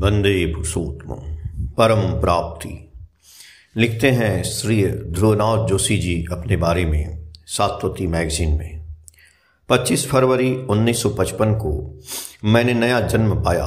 वंदे पुरुषोत्तम परम प्राप्ति लिखते हैं श्री ध्रुवनाथ जोशी जी अपने बारे में सातवती मैगजीन में 25 फरवरी 1955 को मैंने नया जन्म पाया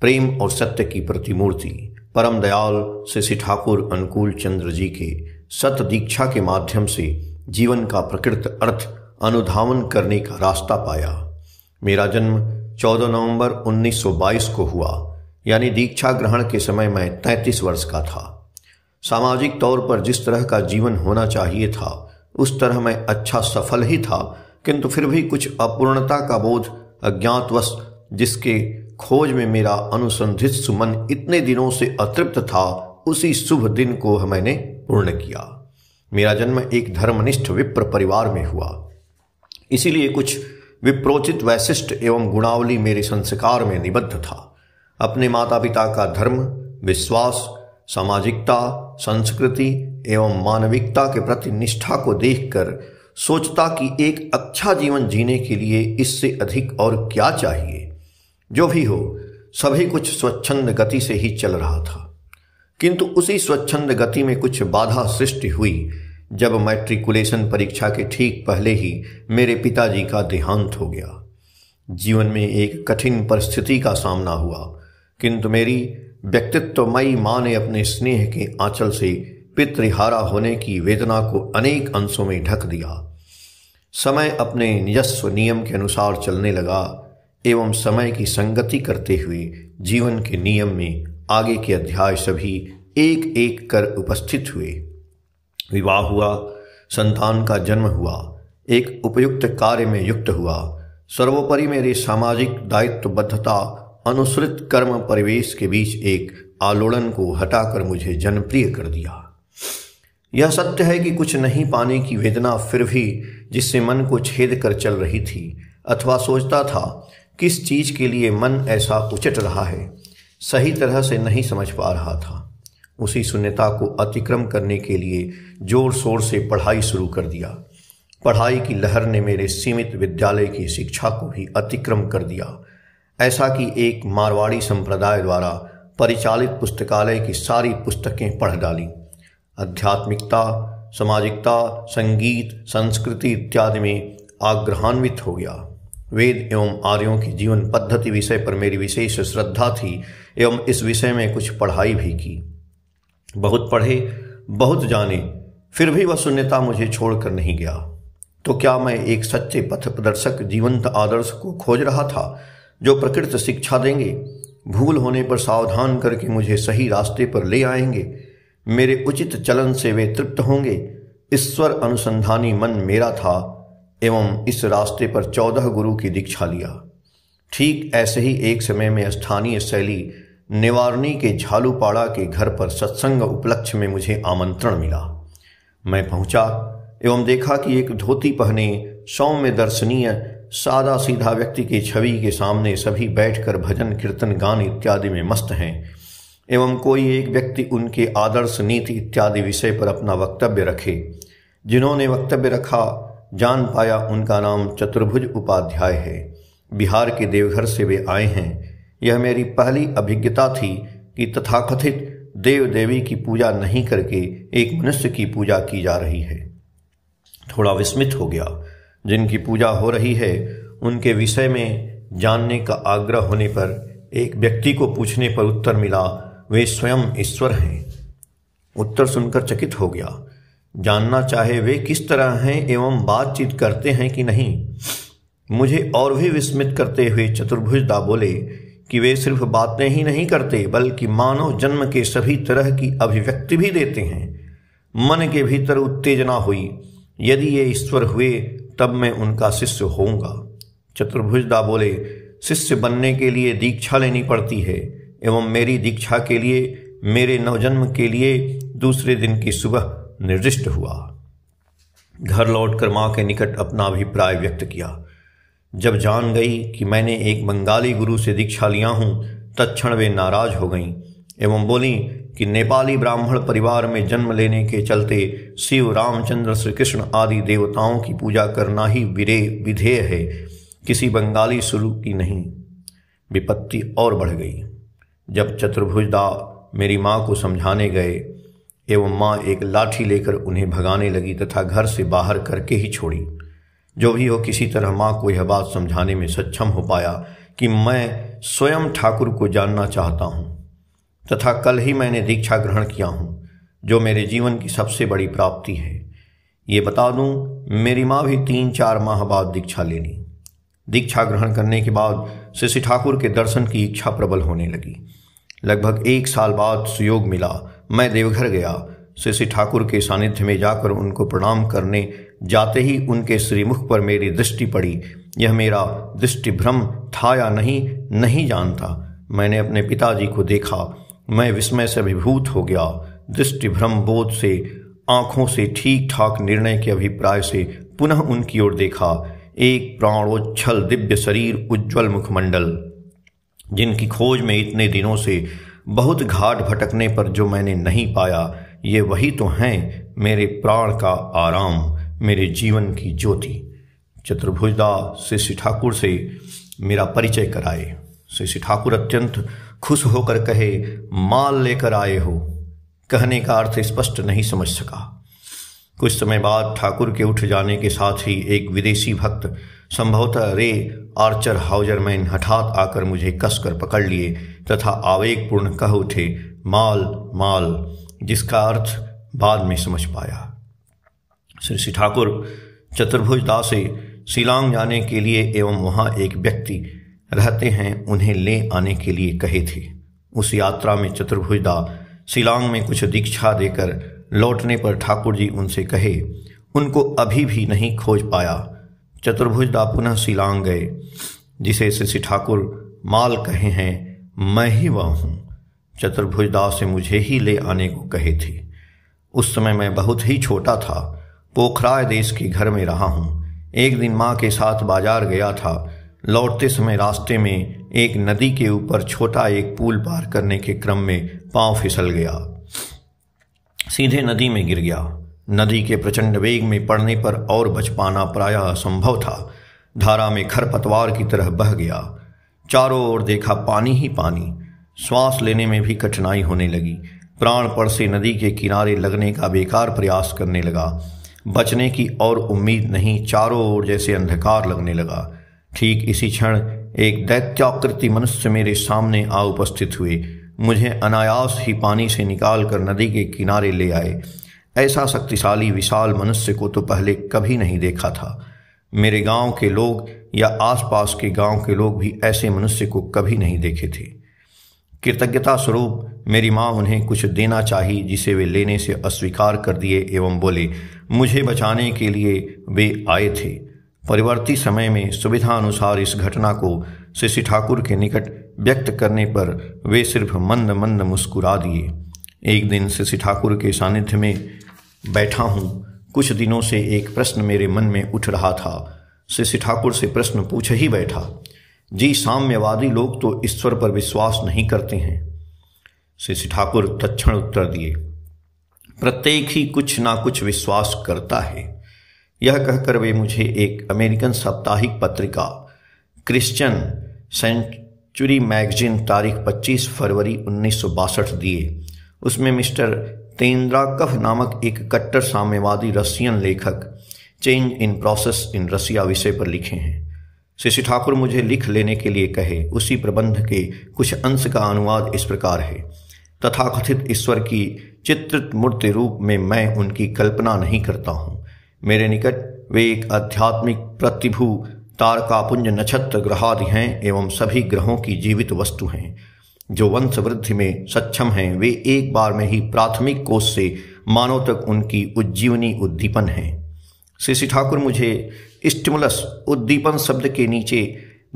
प्रेम और सत्य की प्रतिमूर्ति परम दयाल श्री ठाकुर अनुकूल चंद्र जी के सत दीक्षा के माध्यम से जीवन का प्रकृत अर्थ अनुधावन करने का रास्ता पाया मेरा जन्म 14 नवंबर 1922 को हुआ यानी दीक्षा ग्रहण के समय मैं तैंतीस वर्ष का था सामाजिक तौर पर जिस तरह का जीवन होना चाहिए था उस तरह मैं अच्छा सफल ही था किंतु फिर भी कुछ अपूर्णता का बोध अज्ञातवश जिसके खोज में मेरा अनुसंधित सुमन इतने दिनों से अतृप्त था उसी शुभ दिन को मैंने पूर्ण किया मेरा जन्म एक धर्मनिष्ठ विप्र परिवार में हुआ इसीलिए कुछ विप्रोचित वैशिष्ट एवं गुणावली मेरे संस्कार में निबद्ध था अपने माता पिता का धर्म विश्वास सामाजिकता संस्कृति एवं मानविकता के प्रति निष्ठा को देखकर सोचता कि एक अच्छा जीवन जीने के लिए इससे अधिक और क्या चाहिए जो भी हो सभी कुछ स्वच्छंद गति से ही चल रहा था किंतु उसी स्वच्छंद गति में कुछ बाधा सृष्टि हुई जब मैट्रिकुलेशन परीक्षा के ठीक पहले ही मेरे पिताजी का देहांत हो गया जीवन में एक कठिन परिस्थिति का सामना हुआ किंतु मेरी व्यक्तित्वमयी माँ ने अपने स्नेह के आंचल से पितृहारा होने की वेदना को अनेक अंशों में ढक दिया समय अपने निजस्व नियम के अनुसार चलने लगा एवं समय की संगति करते हुए जीवन के नियम में आगे के अध्याय सभी एक एक कर उपस्थित हुए विवाह हुआ संतान का जन्म हुआ एक उपयुक्त कार्य में युक्त हुआ सर्वोपरि मेरी सामाजिक दायित्वबद्धता अनुसृत कर्म परिवेश के बीच एक आलोड़न को हटाकर मुझे जनप्रिय कर दिया यह सत्य है कि कुछ नहीं पाने की वेदना फिर भी जिससे मन को छेद कर चल रही थी अथवा सोचता था किस चीज के लिए मन ऐसा उचट रहा है सही तरह से नहीं समझ पा रहा था उसी शून्यता को अतिक्रम करने के लिए जोर शोर से पढ़ाई शुरू कर दिया पढ़ाई की लहर ने मेरे सीमित विद्यालय की शिक्षा को भी अतिक्रम कर दिया ऐसा कि एक मारवाड़ी संप्रदाय द्वारा परिचालित पुस्तकालय की सारी पुस्तकें पढ़ डाली आध्यात्मिकता सामाजिकता संगीत संस्कृति इत्यादि में आग्रहान्वित हो गया वेद एवं आर्यों की जीवन पद्धति विषय पर मेरी विशेष श्रद्धा थी एवं इस विषय में कुछ पढ़ाई भी की बहुत पढ़े बहुत जाने फिर भी वह शून्यता मुझे छोड़कर नहीं गया तो क्या मैं एक सच्चे पथ प्रदर्शक जीवंत आदर्श को खोज रहा था जो प्रकृत शिक्षा देंगे भूल होने पर सावधान करके मुझे सही रास्ते पर ले आएंगे मेरे उचित चलन से वे तृप्त होंगे ईश्वर अनुसंधानी मन मेरा था एवं इस रास्ते पर चौदह गुरु की दीक्षा लिया ठीक ऐसे ही एक समय में स्थानीय शैली निवारणी के झालूपाड़ा के घर पर सत्संग उपलक्ष्य में मुझे आमंत्रण मिला मैं पहुंचा एवं देखा कि एक धोती पहने सौम्य दर्शनीय सादा सीधा व्यक्ति की छवि के सामने सभी बैठकर भजन कीर्तन गान इत्यादि में मस्त हैं एवं कोई एक व्यक्ति उनके आदर्श नीति इत्यादि विषय पर अपना वक्तव्य रखे जिन्होंने वक्तव्य रखा जान पाया उनका नाम चतुर्भुज उपाध्याय है बिहार के देवघर से वे आए हैं यह मेरी पहली अभिज्ञता थी कि तथाकथित देव देवी की पूजा नहीं करके एक मनुष्य की पूजा की जा रही है थोड़ा विस्मित हो गया जिनकी पूजा हो रही है उनके विषय में जानने का आग्रह होने पर एक व्यक्ति को पूछने पर उत्तर मिला वे स्वयं ईश्वर हैं उत्तर सुनकर चकित हो गया जानना चाहे वे किस तरह हैं एवं बातचीत करते हैं कि नहीं मुझे और भी विस्मित करते हुए चतुर्भुजदा बोले कि वे सिर्फ बातें ही नहीं करते बल्कि मानव जन्म के सभी तरह की अभिव्यक्ति भी देते हैं मन के भीतर उत्तेजना हुई यदि ये ईश्वर हुए तब मैं उनका शिष्य होऊंगा चतुर्भुजदा बोले शिष्य बनने के लिए दीक्षा लेनी पड़ती है एवं मेरी दीक्षा के लिए मेरे नवजन्म के लिए दूसरे दिन की सुबह निर्दिष्ट हुआ घर लौटकर माँ के निकट अपना अभिप्राय व्यक्त किया जब जान गई कि मैंने एक बंगाली गुरु से दीक्षा लिया हूँ तत्क्षण वे नाराज हो गईं एवं बोली कि नेपाली ब्राह्मण परिवार में जन्म लेने के चलते शिव रामचंद्र श्री कृष्ण आदि देवताओं की पूजा करना ही विरे विधेय है किसी बंगाली शुरू की नहीं विपत्ति और बढ़ गई जब चतुर्भुजदा मेरी माँ को समझाने गए एवं माँ एक लाठी लेकर उन्हें भगाने लगी तथा घर से बाहर करके ही छोड़ी जो भी हो किसी तरह माँ को यह बात समझाने में सक्षम हो पाया कि मैं स्वयं ठाकुर को जानना चाहता हूँ तथा कल ही मैंने दीक्षा ग्रहण किया हूँ जो मेरे जीवन की सबसे बड़ी प्राप्ति है ये बता दूं मेरी माँ भी तीन चार माह बाद दीक्षा ले ली दीक्षा ग्रहण करने के बाद शशि ठाकुर के दर्शन की इच्छा प्रबल होने लगी लगभग एक साल बाद सुयोग मिला मैं देवघर गया शशि ठाकुर के सानिध्य में जाकर उनको प्रणाम करने जाते ही उनके श्रीमुख पर मेरी दृष्टि पड़ी यह मेरा दृष्टि भ्रम था या नहीं नहीं जानता मैंने अपने पिताजी को देखा मैं विस्मय से अभिभूत हो गया दृष्टि भ्रम बोध से आंखों से ठीक ठाक निर्णय के अभिप्राय से पुनः उनकी ओर देखा एक प्राणोच्छल दिव्य शरीर उज्ज्वल मुखमंडल जिनकी खोज में इतने दिनों से बहुत घाट भटकने पर जो मैंने नहीं पाया ये वही तो हैं मेरे प्राण का आराम मेरे जीवन की ज्योति चतुर्भुजदा श्री ठाकुर से मेरा परिचय कराए श्री ठाकुर अत्यंत खुश होकर कहे माल लेकर आए हो कहने का अर्थ स्पष्ट नहीं समझ सका कुछ समय बाद ठाकुर के उठ जाने के साथ ही एक विदेशी भक्त संभवतः रे आर्चर हाउजरमैन हठात आकर मुझे कसकर पकड़ लिए तथा आवेगपूर्ण कह उठे माल माल जिसका अर्थ बाद में समझ पाया श्री श्री ठाकुर चतुर्भुज दास से शिलांग जाने के लिए एवं वहाँ एक व्यक्ति रहते हैं उन्हें ले आने के लिए कहे थे उस यात्रा में चतुर्भुजदा शिलांग में कुछ दीक्षा देकर लौटने पर ठाकुर जी उनसे कहे उनको अभी भी नहीं खोज पाया चतुर्भुजदा पुनः शिलांग गए जिसे शशि ठाकुर माल कहे हैं मैं ही वह हूँ चतुर्भुजदा से मुझे ही ले आने को कहे थे उस समय मैं बहुत ही छोटा था पोखराय देश के घर में रहा हूँ एक दिन माँ के साथ बाजार गया था लौटते समय रास्ते में एक नदी के ऊपर छोटा एक पुल पार करने के क्रम में पांव फिसल गया सीधे नदी में गिर गया नदी के प्रचंड वेग में पड़ने पर और बच पाना प्रायः असंभव था धारा में खरपतवार की तरह बह गया चारों ओर देखा पानी ही पानी श्वास लेने में भी कठिनाई होने लगी प्राण पर से नदी के किनारे लगने का बेकार प्रयास करने लगा बचने की और उम्मीद नहीं चारों ओर जैसे अंधकार लगने लगा ठीक इसी क्षण एक दैत्याकृति मनुष्य मेरे सामने आ उपस्थित हुए मुझे अनायास ही पानी से निकाल कर नदी के किनारे ले आए ऐसा शक्तिशाली विशाल मनुष्य को तो पहले कभी नहीं देखा था मेरे गांव के लोग या आसपास के गांव के लोग भी ऐसे मनुष्य को कभी नहीं देखे थे कृतज्ञता स्वरूप मेरी माँ उन्हें कुछ देना चाहिए जिसे वे लेने से अस्वीकार कर दिए एवं बोले मुझे बचाने के लिए वे आए थे परिवर्ती समय में सुविधा अनुसार इस घटना को शशि ठाकुर के निकट व्यक्त करने पर वे सिर्फ मंद मंद मुस्कुरा दिए एक दिन शशि ठाकुर के सानिध्य में बैठा हूँ कुछ दिनों से एक प्रश्न मेरे मन में उठ रहा था शशि ठाकुर से प्रश्न पूछ ही बैठा जी साम्यवादी लोग तो ईश्वर पर विश्वास नहीं करते हैं शशि ठाकुर तत्ण उत्तर दिए प्रत्येक ही कुछ ना कुछ विश्वास करता है यह कहकर वे मुझे एक अमेरिकन साप्ताहिक पत्रिका क्रिश्चियन सेंचुरी मैगजीन तारीख 25 फरवरी उन्नीस दिए उसमें मिस्टर तेंद्राकफ नामक एक कट्टर साम्यवादी रसियन लेखक चेंज इन प्रोसेस इन रसिया विषय पर लिखे हैं शिशि ठाकुर मुझे लिख लेने के लिए कहे उसी प्रबंध के कुछ अंश का अनुवाद इस प्रकार है तथाकथित ईश्वर की चित्रित मूर्ति रूप में मैं उनकी कल्पना नहीं करता हूँ मेरे निकट वे एक आध्यात्मिक प्रतिभु तारकापुंज नक्षत्र ग्रहादि हैं एवं सभी ग्रहों की जीवित वस्तु हैं जो वंश वृद्धि में सक्षम हैं वे एक बार में ही प्राथमिक कोष से मानव तक उनकी उज्जीवनी उद्दीपन है श्री ठाकुर मुझे स्टिमुलस उद्दीपन शब्द के नीचे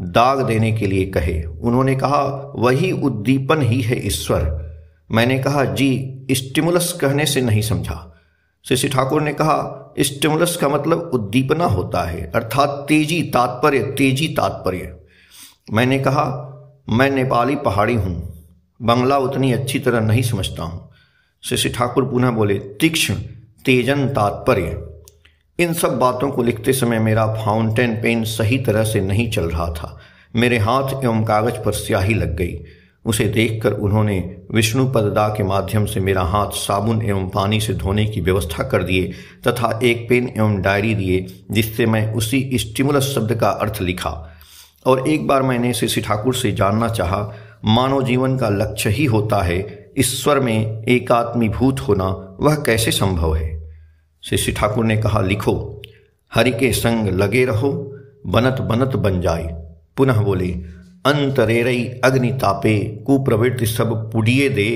दाग देने के लिए कहे उन्होंने कहा वही उद्दीपन ही है ईश्वर मैंने कहा जी स्टिमुलस कहने से नहीं समझा श्री ठाकुर ने कहा स्टिमुलस का मतलब उद्दीपना होता है अर्थात तेजी तात्पर्य तेजी तात्पर्य मैंने कहा मैं नेपाली पहाड़ी हूँ बंगला उतनी अच्छी तरह नहीं समझता हूँ श्री ठाकुर पुनः बोले तीक्ष्ण तेजन तात्पर्य इन सब बातों को लिखते समय मेरा फाउंटेन पेन सही तरह से नहीं चल रहा था मेरे हाथ एवं कागज पर स्याही लग गई उसे देखकर उन्होंने विष्णु पददा के माध्यम से मेरा हाथ साबुन एवं पानी से धोने की व्यवस्था कर दिए तथा एक पेन एवं डायरी दिए जिससे मैं उसी स्टिमुलस शब्द का अर्थ लिखा और एक बार मैंने शशि ठाकुर से जानना चाहा मानव जीवन का लक्ष्य ही होता है ईश्वर में एकात्मीभूत होना वह कैसे संभव है श्री ठाकुर ने कहा लिखो हरि के संग लगे रहो बनत बनत बन जाए पुनः बोले अंतरेरई अग्नि तापे कुप्रवृत्ति सब पुडिये दे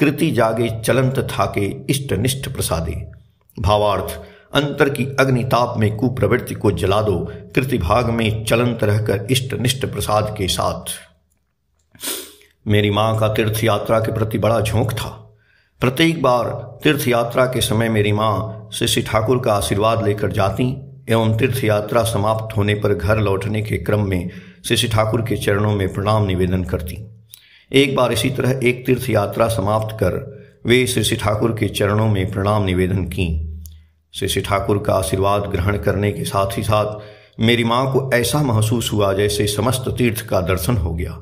कृति जागे चलंत थाके इष्ट निष्ठ प्रसादे भावार्थ अंतर की अग्नि ताप में कुप्रवृत्ति को जला दो कृति भाग में चलंत रहकर इष्ट निष्ठ प्रसाद के साथ मेरी माँ का तीर्थ यात्रा के प्रति बड़ा झोंक था प्रत्येक बार तीर्थ यात्रा के समय मेरी माँ शिशि ठाकुर का आशीर्वाद लेकर जाती एवं तीर्थ यात्रा समाप्त होने पर घर लौटने के क्रम में श्री ठाकुर के चरणों में प्रणाम निवेदन करती एक बार इसी तरह एक तीर्थ यात्रा समाप्त कर वे श्री ठाकुर के चरणों में प्रणाम निवेदन की श्री ठाकुर का आशीर्वाद ग्रहण करने के साथ ही साथ मेरी माँ को ऐसा महसूस हुआ जैसे समस्त तीर्थ का दर्शन हो गया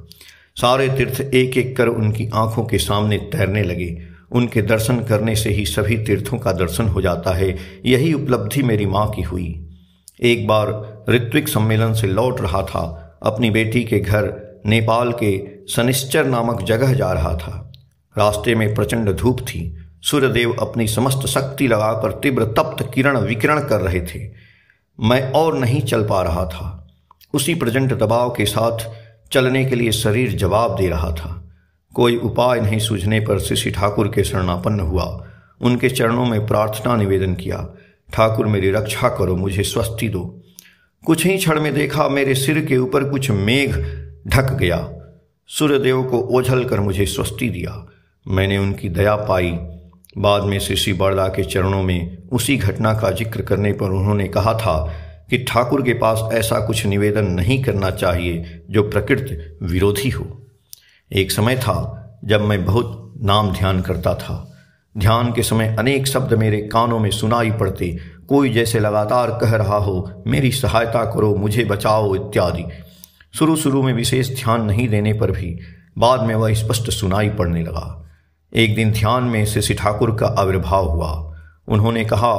सारे तीर्थ एक एक कर उनकी आंखों के सामने तैरने लगे उनके दर्शन करने से ही सभी तीर्थों का दर्शन हो जाता है यही उपलब्धि मेरी माँ की हुई एक बार ऋत्विक सम्मेलन से लौट रहा था अपनी बेटी के घर नेपाल के सनिश्चर नामक जगह जा रहा था रास्ते में प्रचंड धूप थी सूर्यदेव अपनी समस्त शक्ति लगाकर तीव्र तप्त किरण विकिरण कर रहे थे मैं और नहीं चल पा रहा था उसी प्रचंड दबाव के साथ चलने के लिए शरीर जवाब दे रहा था कोई उपाय नहीं सूझने पर शिशि ठाकुर के शरणापन्न हुआ उनके चरणों में प्रार्थना निवेदन किया ठाकुर मेरी रक्षा करो मुझे स्वस्ति दो कुछ ही क्षण में देखा मेरे सिर के ऊपर कुछ मेघ ढक गया सूर्यदेव को ओझल कर मुझे स्वस्ति दिया मैंने उनकी दया पाई बाद में श्री बड़ला के चरणों में उसी घटना का जिक्र करने पर उन्होंने कहा था कि ठाकुर के पास ऐसा कुछ निवेदन नहीं करना चाहिए जो प्रकृति विरोधी हो एक समय था जब मैं बहुत नाम ध्यान करता था ध्यान के समय अनेक शब्द मेरे कानों में सुनाई पड़ते कोई जैसे लगातार कह रहा हो मेरी सहायता करो मुझे बचाओ इत्यादि शुरू शुरू में विशेष ध्यान नहीं देने पर भी बाद में वह स्पष्ट सुनाई पड़ने लगा एक दिन ध्यान में शशि ठाकुर का आविर्भाव हुआ उन्होंने कहा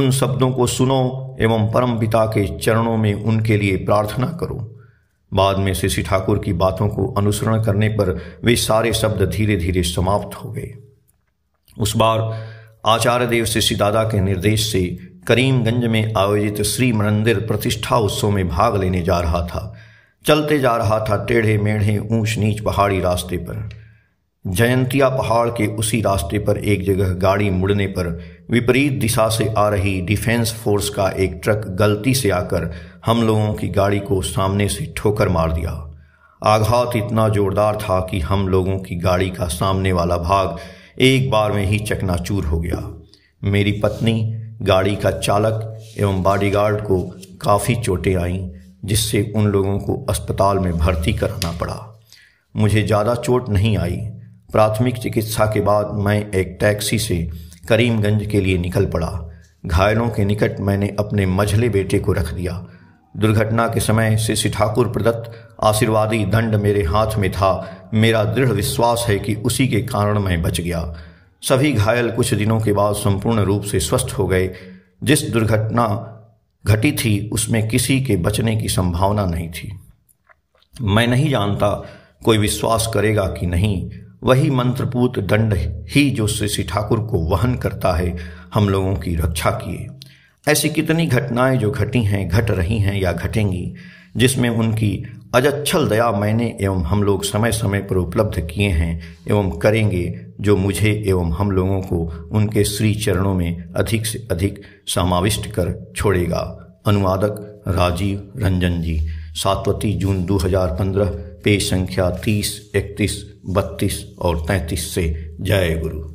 उन शब्दों को सुनो एवं परम पिता के चरणों में उनके लिए प्रार्थना करो बाद में शशि ठाकुर की बातों को अनुसरण करने पर वे सारे शब्द धीरे धीरे समाप्त हो गए उस बार आचार्य देव शशि दादा के निर्देश से करीमगंज में आयोजित श्री मंदिर प्रतिष्ठा उत्सव में भाग लेने जा रहा था चलते जा रहा था टेढ़े मेढ़े ऊंच नीच पहाड़ी रास्ते पर जयंतिया पहाड़ के उसी रास्ते पर एक जगह गाड़ी मुड़ने पर विपरीत दिशा से आ रही डिफेंस फोर्स का एक ट्रक गलती से आकर हम लोगों की गाड़ी को सामने से ठोकर मार दिया आघात इतना जोरदार था कि हम लोगों की गाड़ी का सामने वाला भाग एक बार में ही चकनाचूर हो गया मेरी पत्नी गाड़ी का चालक एवं बॉडीगार्ड को काफ़ी चोटें आईं जिससे उन लोगों को अस्पताल में भर्ती कराना पड़ा मुझे ज़्यादा चोट नहीं आई प्राथमिक चिकित्सा के बाद मैं एक टैक्सी से करीमगंज के लिए निकल पड़ा घायलों के निकट मैंने अपने मझले बेटे को रख दिया दुर्घटना के समय श्री ठाकुर प्रदत्त आशीर्वादी दंड मेरे हाथ में था मेरा दृढ़ विश्वास है कि उसी के कारण मैं बच गया सभी घायल कुछ दिनों के बाद संपूर्ण रूप से स्वस्थ हो गए जिस दुर्घटना घटी थी उसमें किसी के बचने की संभावना नहीं थी मैं नहीं जानता कोई विश्वास करेगा कि नहीं वही मंत्रपूत दंड ही जो श्री ठाकुर को वहन करता है हम लोगों की रक्षा किए ऐसी कितनी घटनाएं जो घटी हैं घट रही हैं या घटेंगी जिसमें उनकी अजच्छल दया मैंने एवं हम लोग समय समय पर उपलब्ध किए हैं एवं करेंगे जो मुझे एवं हम लोगों को उनके श्री चरणों में अधिक से अधिक समाविष्ट कर छोड़ेगा अनुवादक राजीव रंजन जी सातवती जून 2015 पेज संख्या 30, 31, 32 और 33 से जय गुरु